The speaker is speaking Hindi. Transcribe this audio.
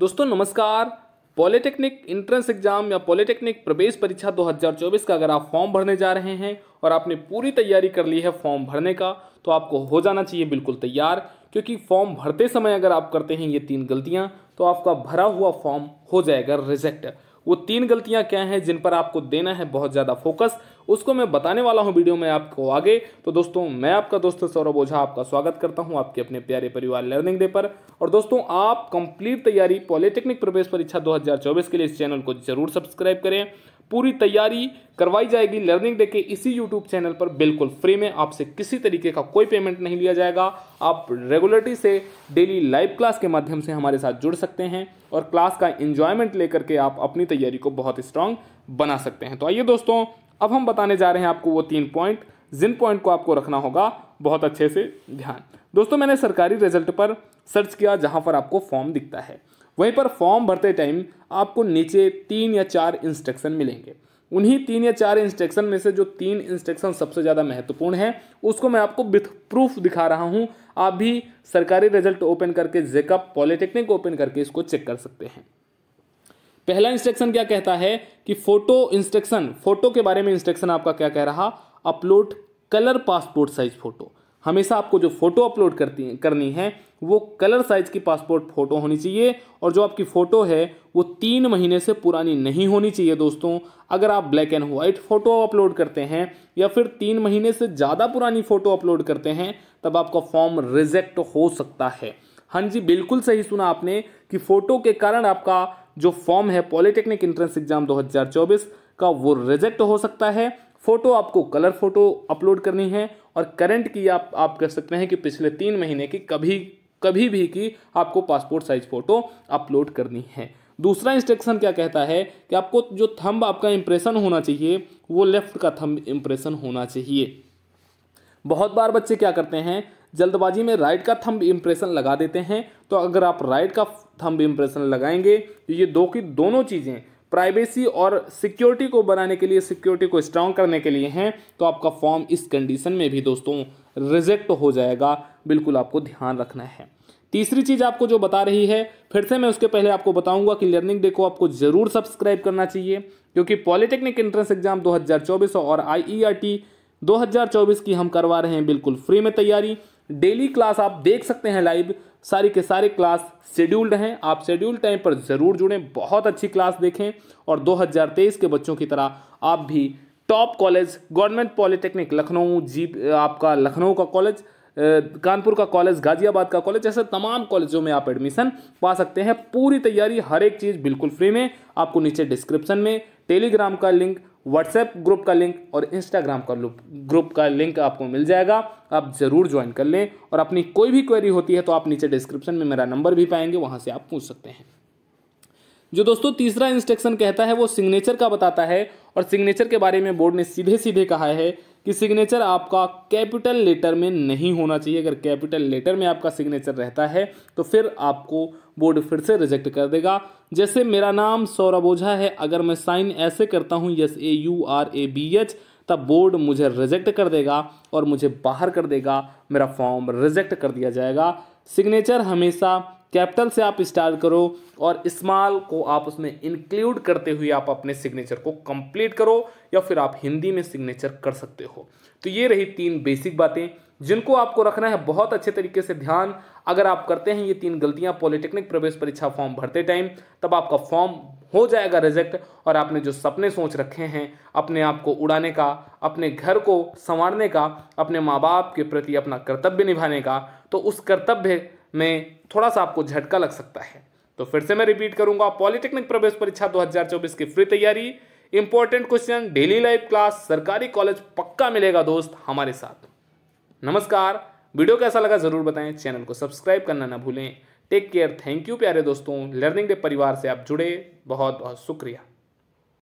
दोस्तों नमस्कार पॉलिटेक्निक इंट्रेंस एग्जाम या पॉलिटेक्निक प्रवेश परीक्षा 2024 का अगर आप फॉर्म भरने जा रहे हैं और आपने पूरी तैयारी कर ली है फॉर्म भरने का तो आपको हो जाना चाहिए बिल्कुल तैयार क्योंकि फॉर्म भरते समय अगर आप करते हैं ये तीन गलतियां तो आपका भरा हुआ फॉर्म हो जाएगा रिजेक्ट वो तीन गलतियां क्या हैं जिन पर आपको देना है बहुत ज़्यादा फोकस उसको मैं बताने वाला हूं वीडियो में आपको आगे तो दोस्तों मैं आपका दोस्त सौरभ ओझा आपका स्वागत करता हूं आपके अपने प्यारे परिवार लर्निंग डे पर और दोस्तों आप कंप्लीट तैयारी पॉलिटेक्निक प्रवेश परीक्षा दो के लिए इस चैनल को जरूर सब्सक्राइब करें पूरी तैयारी करवाई जाएगी लर्निंग डे के इसी यूट्यूब चैनल पर बिल्कुल फ्री में आपसे किसी तरीके का कोई पेमेंट नहीं लिया जाएगा आप रेगुलरली से डेली लाइव क्लास के माध्यम से हमारे साथ जुड़ सकते हैं और क्लास का इंजॉयमेंट लेकर के आप अपनी तैयारी को बहुत स्ट्रांग बना सकते हैं तो आइए दोस्तों अब हम बताने जा रहे हैं आपको वो तीन पॉइंट जिन पॉइंट को आपको रखना होगा बहुत अच्छे से ध्यान दोस्तों मैंने सरकारी रिजल्ट पर सर्च किया जहाँ पर आपको फॉर्म दिखता है वहीं पर फॉर्म भरते टाइम आपको नीचे तीन या चार इंस्ट्रक्शन मिलेंगे उन्हीं तीन या चार इंस्ट्रक्शन में से जो तीन इंस्ट्रक्शन सबसे ज़्यादा महत्वपूर्ण है उसको मैं आपको विथ प्रूफ दिखा रहा हूँ आप भी सरकारी रिजल्ट ओपन करके जेकअप पॉलिटेक्निक ओपन करके इसको चेक कर सकते हैं पहला इंस्ट्रक्शन क्या कहता है कि फोटो इंस्ट्रक्शन फोटो के बारे में इंस्ट्रक्शन आपका क्या कह रहा upload colour passport size photo हमेशा आपको जो फ़ोटो अपलोड करती है करनी है वो कलर साइज़ की पासपोर्ट फ़ोटो होनी चाहिए और जो आपकी फ़ोटो है वो तीन महीने से पुरानी नहीं होनी चाहिए दोस्तों अगर आप black and white photo upload करते हैं या फिर तीन महीने से ज़्यादा पुरानी फ़ोटो अपलोड करते हैं तब आपका फॉर्म रिजेक्ट हो सकता है हाँ जी बिल्कुल सही सुना आपने कि फ़ोटो के कारण आपका जो फॉर्म है पॉलिटेक्निक एंट्रेंस एग्ज़ाम दो का वो रिजेक्ट हो सकता है फ़ोटो आपको कलर फ़ोटो अपलोड करनी है और करंट की आप आप कर सकते हैं कि पिछले तीन महीने की कभी कभी भी की आपको पासपोर्ट साइज फ़ोटो अपलोड करनी है दूसरा इंस्ट्रक्शन क्या कहता है कि आपको जो थंब आपका इंप्रेशन होना चाहिए वो लेफ्ट का थंब इंप्रेशन होना चाहिए बहुत बार बच्चे क्या करते हैं जल्दबाजी में राइट का थंब इम्प्रेशन लगा देते हैं तो अगर आप राइट का थंब इम्प्रेशन लगाएंगे तो ये दो की दोनों चीज़ें प्राइवेसी और सिक्योरिटी को बनाने के लिए सिक्योरिटी को स्ट्रांग करने के लिए हैं तो आपका फॉर्म इस कंडीशन में भी दोस्तों रिजेक्ट हो जाएगा बिल्कुल आपको ध्यान रखना है तीसरी चीज आपको जो बता रही है फिर से मैं उसके पहले आपको बताऊंगा कि लर्निंग डे को आपको जरूर सब्सक्राइब करना चाहिए क्योंकि पॉलिटेक्निक एंट्रेंस एग्जाम 2024 और आईईआरटी 2024 की हम करवा रहे हैं बिल्कुल फ्री में तैयारी डेली क्लास आप देख सकते हैं लाइव सारी के सारे क्लास शेड्यूल्ड हैं आप शेड्यूल टाइम पर ज़रूर जुड़ें बहुत अच्छी क्लास देखें और 2023 के बच्चों की तरह आप भी top college government polytechnic Lucknow जी आपका लखनऊ का कॉलेज कानपुर का कॉलेज गाजियाबाद का कॉलेज ऐसे तमाम कॉलेजों में आप एडमिशन पा सकते हैं पूरी तैयारी हर एक चीज़ बिल्कुल फ्री में आपको नीचे डिस्क्रिप्शन में टेलीग्राम का लिंक व्हाट्सएप ग्रुप का लिंक और इंस्टाग्राम का ग्रुप का लिंक आपको मिल जाएगा आप ज़रूर ज्वाइन कर लें और अपनी कोई भी क्वेरी होती है तो आप नीचे डिस्क्रिप्शन में मेरा नंबर भी पाएंगे वहाँ से आप पूछ सकते हैं जो दोस्तों तीसरा इंस्ट्रक्शन कहता है वो सिग्नेचर का बताता है और सिग्नेचर के बारे में बोर्ड ने सीधे सीधे कहा है कि सिग्नेचर आपका कैपिटल लेटर में नहीं होना चाहिए अगर कैपिटल लेटर में आपका सिग्नेचर रहता है तो फिर आपको बोर्ड फिर से रिजेक्ट कर देगा जैसे मेरा नाम सौरभ ओझा है अगर मैं साइन ऐसे करता हूँ S A U R A B H तब बोर्ड मुझे रिजेक्ट कर देगा और मुझे बाहर कर देगा मेरा फॉर्म रिजेक्ट कर दिया जाएगा सिग्नेचर हमेशा कैपिटल से आप स्टार्ट करो और स्मॉल को आप उसमें इंक्लूड करते हुए आप अपने सिग्नेचर को कंप्लीट करो या फिर आप हिंदी में सिग्नेचर कर सकते हो तो ये रही तीन बेसिक बातें जिनको आपको रखना है बहुत अच्छे तरीके से ध्यान अगर आप करते हैं ये तीन गलतियां पॉलिटेक्निक प्रवेश परीक्षा फॉर्म भरते टाइम तब आपका फॉर्म हो जाएगा रिजेक्ट और आपने जो सपने सोच रखे हैं अपने आप को उड़ाने का अपने घर को संवारने का अपने माँ बाप के प्रति अपना कर्तव्य निभाने का तो उस कर्तव्य में थोड़ा सा आपको झटका लग सकता है तो फिर से मैं रिपीट करूंगा पॉलिटेक्निक प्रवेश परीक्षा 2024 की फ्री तैयारी important question daily life class सरकारी कॉलेज पक्का मिलेगा दोस्त हमारे साथ नमस्कार वीडियो कैसा लगा जरूर बताएं चैनल को सब्सक्राइब करना ना भूलें टेक केयर थैंक यू प्यारे दोस्तों लर्निंग डे परिवार से आप जुड़े बहुत बहुत शुक्रिया